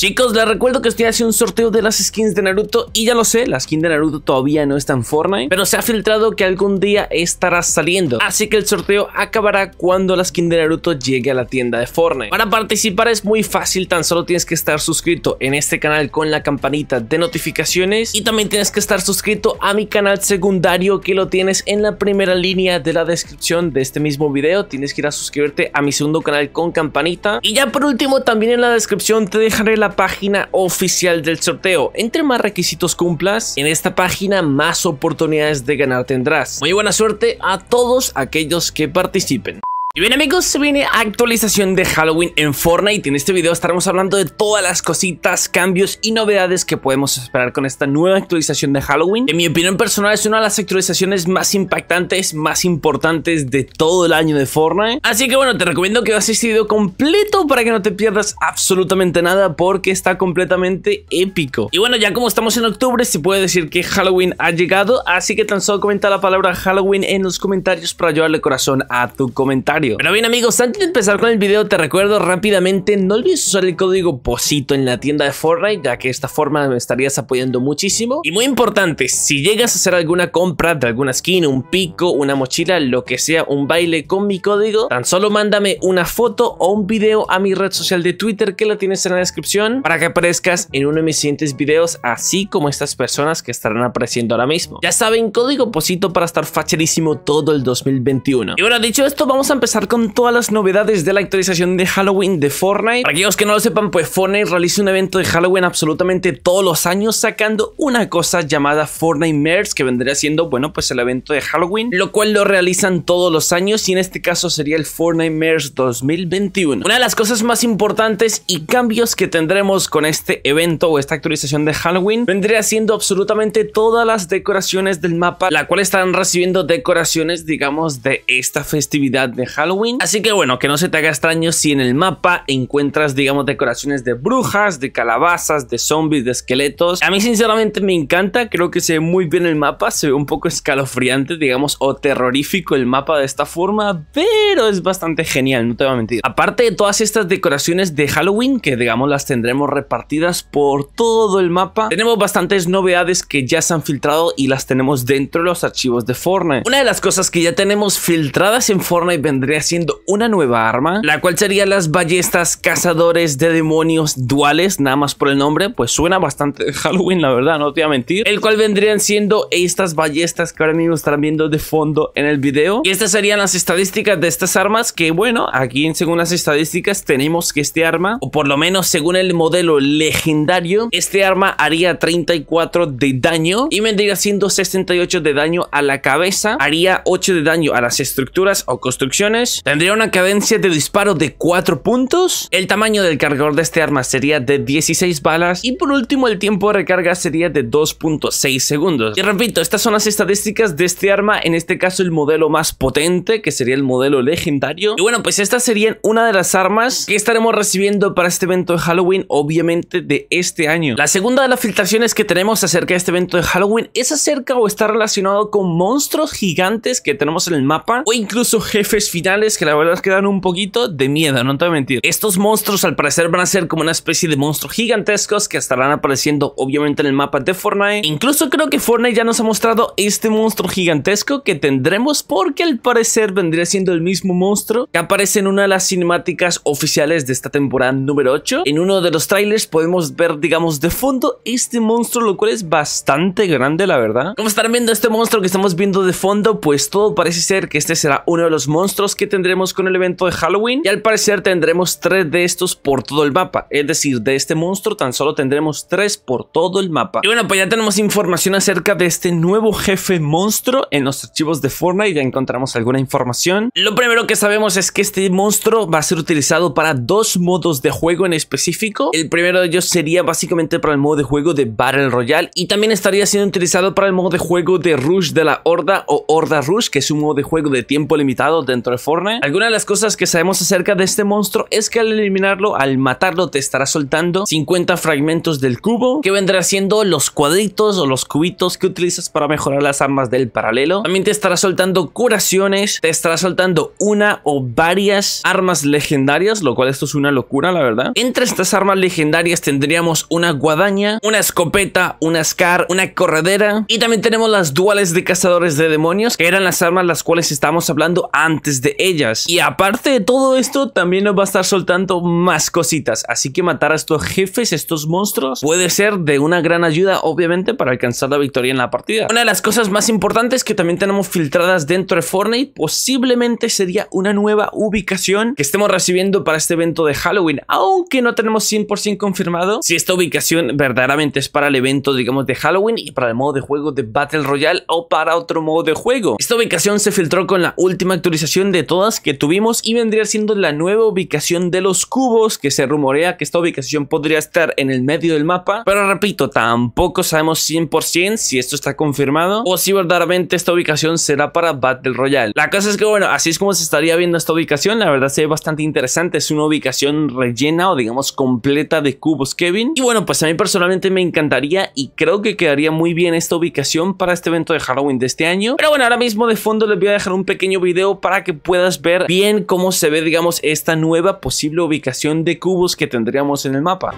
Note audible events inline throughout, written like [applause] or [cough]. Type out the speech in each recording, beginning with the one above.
Chicos, les recuerdo que estoy haciendo un sorteo de las skins de Naruto y ya lo sé, la skin de Naruto todavía no está en Fortnite, pero se ha filtrado que algún día estará saliendo, así que el sorteo acabará cuando la skin de Naruto llegue a la tienda de Fortnite. Para participar es muy fácil, tan solo tienes que estar suscrito en este canal con la campanita de notificaciones y también tienes que estar suscrito a mi canal secundario que lo tienes en la primera línea de la descripción de este mismo video, tienes que ir a suscribirte a mi segundo canal con campanita y ya por último también en la descripción te dejaré la página oficial del sorteo. Entre más requisitos cumplas, en esta página más oportunidades de ganar tendrás. Muy buena suerte a todos aquellos que participen. Y bien amigos, se viene actualización de Halloween en Fortnite en este video estaremos hablando de todas las cositas, cambios y novedades que podemos esperar con esta nueva actualización de Halloween. En mi opinión personal es una de las actualizaciones más impactantes, más importantes de todo el año de Fortnite. Así que bueno, te recomiendo que veas este video completo para que no te pierdas absolutamente nada porque está completamente épico. Y bueno, ya como estamos en octubre se puede decir que Halloween ha llegado, así que tan solo comenta la palabra Halloween en los comentarios para llevarle corazón a tu comentario. Pero bien amigos, antes de empezar con el video te recuerdo rápidamente, no olvides usar el código POSITO en la tienda de Fortnite, ya que de esta forma me estarías apoyando muchísimo. Y muy importante, si llegas a hacer alguna compra de alguna skin, un pico, una mochila, lo que sea, un baile con mi código, tan solo mándame una foto o un video a mi red social de Twitter que la tienes en la descripción para que aparezcas en uno de mis siguientes videos, así como estas personas que estarán apareciendo ahora mismo. Ya saben, código POSITO para estar facherísimo todo el 2021. Y bueno, dicho esto, vamos a empezar con todas las novedades de la actualización de Halloween de Fortnite. Para aquellos que no lo sepan, pues Fortnite realiza un evento de Halloween absolutamente todos los años sacando una cosa llamada Fortnite Mers que vendría siendo, bueno, pues el evento de Halloween, lo cual lo realizan todos los años y en este caso sería el Fortnite Mers 2021. Una de las cosas más importantes y cambios que tendremos con este evento o esta actualización de Halloween vendría siendo absolutamente todas las decoraciones del mapa, la cual están recibiendo decoraciones, digamos, de esta festividad de Halloween Halloween. Así que bueno, que no se te haga extraño si en el mapa encuentras, digamos, decoraciones de brujas, de calabazas, de zombies, de esqueletos. A mí sinceramente me encanta, creo que se ve muy bien el mapa, se ve un poco escalofriante, digamos, o terrorífico el mapa de esta forma, pero es bastante genial, no te voy a mentir. Aparte de todas estas decoraciones de Halloween, que digamos las tendremos repartidas por todo el mapa, tenemos bastantes novedades que ya se han filtrado y las tenemos dentro de los archivos de Fortnite. Una de las cosas que ya tenemos filtradas en Fortnite vendría Haciendo una nueva arma, la cual sería las ballestas cazadores de demonios duales, nada más por el nombre, pues suena bastante [laughs] Halloween, la verdad, no te voy a mentir, el cual vendrían siendo estas ballestas que ahora mismo están viendo de fondo en el video. Y estas serían las estadísticas de estas armas que, bueno, aquí en según las estadísticas tenemos que este arma, o por lo menos según el modelo legendario, este arma haría 34 de daño y vendría siendo 68 de daño a la cabeza, haría 8 de daño a las estructuras o construcciones, tendría una cadencia de disparo de 4 puntos, el tamaño del cargador de este arma sería de 16 balas y por último el tiempo de recarga sería de 2.6 segundos. Y repito, estas son las estadísticas de este arma, en este caso el modelo más potente, que sería el modelo legendario. Y bueno, pues estas serían una de las armas que estaremos recibiendo para este evento de Halloween, obviamente de este año. La segunda de las filtraciones que tenemos acerca de este evento de Halloween es acerca o está relacionado con monstruos gigantes que tenemos en el mapa o incluso jefes finales que la verdad es que dan un poquito de miedo, no te voy a mentir. Estos monstruos al parecer van a ser como una especie de monstruos gigantescos que estarán apareciendo obviamente en el mapa de Fortnite. Incluso creo que Fortnite ya nos ha mostrado este monstruo gigantesco que tendremos porque al parecer vendría siendo el mismo monstruo que aparece en una de las cinemáticas oficiales de esta temporada número 8. En uno de los trailers podemos ver, digamos, de fondo este monstruo, lo cual es bastante grande, la verdad. Como estarán viendo este monstruo que estamos viendo de fondo, pues todo parece ser que este será uno de los monstruos que tendremos con el evento de Halloween y al parecer tendremos tres de estos por todo el mapa, es decir, de este monstruo tan solo tendremos tres por todo el mapa. Y bueno, pues ya tenemos información acerca de este nuevo jefe monstruo en los archivos de Fortnite, ya encontramos alguna información. Lo primero que sabemos es que este monstruo va a ser utilizado para dos modos de juego en específico. El primero de ellos sería básicamente para el modo de juego de Battle Royale y también estaría siendo utilizado para el modo de juego de Rush de la Horda o Horda Rush, que es un modo de juego de tiempo limitado dentro de Fortnite algunas Alguna de las cosas que sabemos acerca de este monstruo es que al eliminarlo, al matarlo, te estará soltando 50 fragmentos del cubo, que vendrá siendo los cuadritos o los cubitos que utilizas para mejorar las armas del paralelo. También te estará soltando curaciones, te estará soltando una o varias armas legendarias, lo cual esto es una locura, la verdad. Entre estas armas legendarias tendríamos una guadaña, una escopeta, una SCAR, una corredera y también tenemos las duales de cazadores de demonios, que eran las armas las cuales estábamos hablando antes de ellas. Y aparte de todo esto, también nos va a estar soltando más cositas, así que matar a estos jefes, estos monstruos, puede ser de una gran ayuda, obviamente, para alcanzar la victoria en la partida. Una de las cosas más importantes que también tenemos filtradas dentro de Fortnite posiblemente sería una nueva ubicación que estemos recibiendo para este evento de Halloween, aunque no tenemos 100% confirmado si esta ubicación verdaderamente es para el evento, digamos, de Halloween y para el modo de juego de Battle Royale o para otro modo de juego. Esta ubicación se filtró con la última actualización de todas que tuvimos y vendría siendo la nueva ubicación de los cubos, que se rumorea que esta ubicación podría estar en el medio del mapa, pero repito, tampoco sabemos 100% si esto está confirmado o si verdaderamente esta ubicación será para Battle Royale. La cosa es que bueno, así es como se estaría viendo esta ubicación, la verdad se ve bastante interesante, es una ubicación rellena o digamos completa de cubos Kevin. Y bueno, pues a mí personalmente me encantaría y creo que quedaría muy bien esta ubicación para este evento de Halloween de este año. Pero bueno, ahora mismo de fondo les voy a dejar un pequeño video para que puedan puedas ver bien cómo se ve, digamos, esta nueva posible ubicación de cubos que tendríamos en el mapa.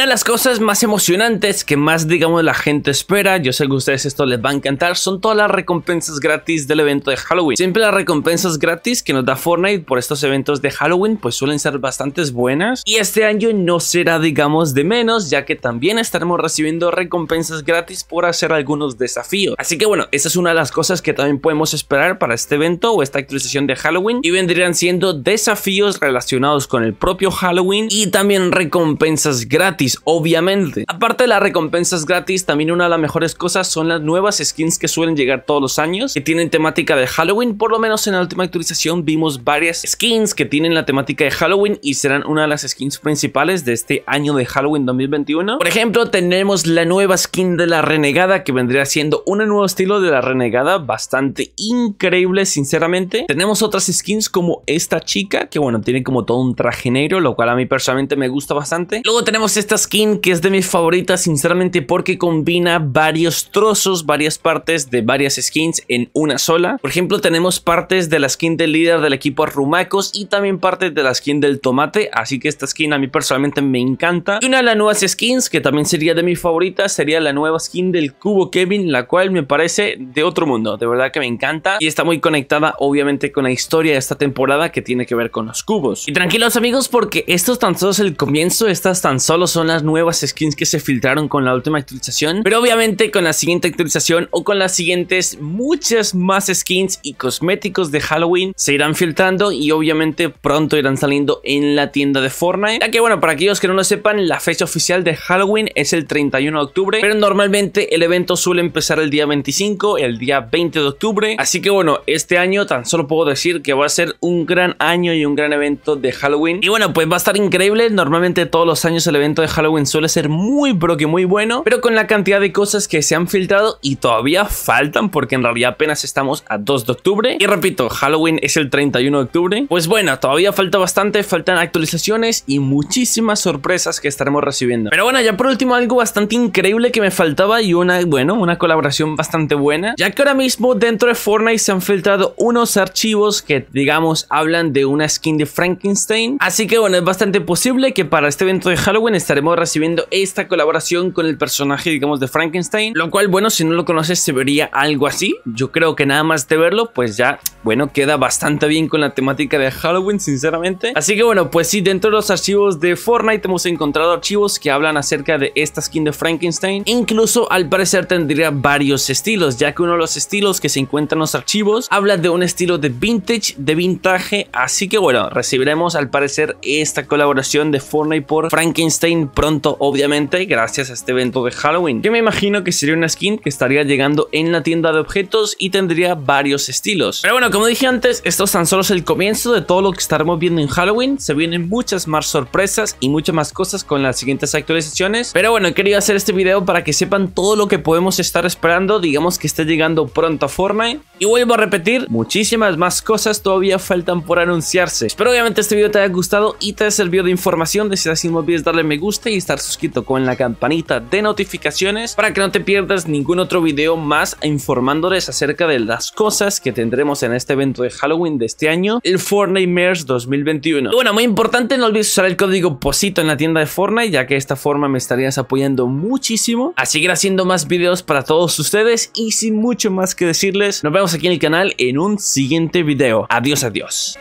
Una de las cosas más emocionantes que más, digamos, la gente espera, yo sé que a ustedes esto les va a encantar, son todas las recompensas gratis del evento de Halloween. Siempre las recompensas gratis que nos da Fortnite por estos eventos de Halloween, pues suelen ser bastantes buenas. Y este año no será, digamos, de menos, ya que también estaremos recibiendo recompensas gratis por hacer algunos desafíos. Así que bueno, esa es una de las cosas que también podemos esperar para este evento o esta actualización de Halloween. Y vendrían siendo desafíos relacionados con el propio Halloween y también recompensas gratis obviamente. Aparte de las recompensas gratis, también una de las mejores cosas son las nuevas skins que suelen llegar todos los años, que tienen temática de Halloween, por lo menos en la última actualización vimos varias skins que tienen la temática de Halloween y serán una de las skins principales de este año de Halloween 2021. Por ejemplo, tenemos la nueva skin de la renegada que vendría siendo un nuevo estilo de la renegada bastante increíble, sinceramente. Tenemos otras skins como esta chica, que bueno, tiene como todo un traje negro, lo cual a mí personalmente me gusta bastante. Luego tenemos esta esta skin que es de mis favoritas sinceramente porque combina varios trozos, varias partes de varias skins en una sola. Por ejemplo, tenemos partes de la skin del líder del equipo Arrumacos y también partes de la skin del Tomate, así que esta skin a mí personalmente me encanta. Y una de las nuevas skins que también sería de mis favoritas sería la nueva skin del Cubo Kevin, la cual me parece de otro mundo, de verdad que me encanta y está muy conectada obviamente con la historia de esta temporada que tiene que ver con los cubos. Y tranquilos amigos porque estos tan solo el comienzo, estas tan solo son son las nuevas skins que se filtraron con la última actualización. Pero obviamente con la siguiente actualización o con las siguientes muchas más skins y cosméticos de Halloween se irán filtrando y obviamente pronto irán saliendo en la tienda de Fortnite. Ya que bueno, para aquellos que no lo sepan, la fecha oficial de Halloween es el 31 de octubre, pero normalmente el evento suele empezar el día 25, el día 20 de octubre. Así que bueno, este año tan solo puedo decir que va a ser un gran año y un gran evento de Halloween. Y bueno, pues va a estar increíble. Normalmente todos los años el evento de Halloween suele ser muy pero que muy bueno, pero con la cantidad de cosas que se han filtrado y todavía faltan porque en realidad apenas estamos a 2 de octubre. Y repito, Halloween es el 31 de octubre. Pues bueno, todavía falta bastante, faltan actualizaciones y muchísimas sorpresas que estaremos recibiendo. Pero bueno, ya por último algo bastante increíble que me faltaba y una, bueno, una colaboración bastante buena, ya que ahora mismo dentro de Fortnite se han filtrado unos archivos que digamos hablan de una skin de Frankenstein. Así que bueno, es bastante posible que para este evento de Halloween estaremos Estamos recibiendo esta colaboración con el personaje, digamos, de Frankenstein. Lo cual, bueno, si no lo conoces, se vería algo así. Yo creo que nada más de verlo, pues ya, bueno, queda bastante bien con la temática de Halloween, sinceramente. Así que, bueno, pues sí, dentro de los archivos de Fortnite hemos encontrado archivos que hablan acerca de esta skin de Frankenstein. Incluso, al parecer, tendría varios estilos, ya que uno de los estilos que se encuentra en los archivos habla de un estilo de vintage, de vintage. Así que, bueno, recibiremos al parecer esta colaboración de Fortnite por Frankenstein pronto, obviamente, gracias a este evento de Halloween. Yo me imagino que sería una skin que estaría llegando en la tienda de objetos y tendría varios estilos. Pero bueno, como dije antes, esto es tan solo el comienzo de todo lo que estaremos viendo en Halloween. Se vienen muchas más sorpresas y muchas más cosas con las siguientes actualizaciones. Pero bueno, quería hacer este video para que sepan todo lo que podemos estar esperando. Digamos que esté llegando pronto a Fortnite. Y vuelvo a repetir, muchísimas más cosas todavía faltan por anunciarse. Espero obviamente este video te haya gustado y te haya servido de información. De si así no olvides darle me gusta este y estar suscrito con la campanita de notificaciones para que no te pierdas ningún otro video más informándoles acerca de las cosas que tendremos en este evento de Halloween de este año, el Fortnite Mares 2021. bueno, muy importante, no olvides usar el código POSITO en la tienda de Fortnite, ya que de esta forma me estarías apoyando muchísimo a seguir haciendo más videos para todos ustedes y sin mucho más que decirles, nos vemos aquí en el canal en un siguiente video. Adiós, adiós.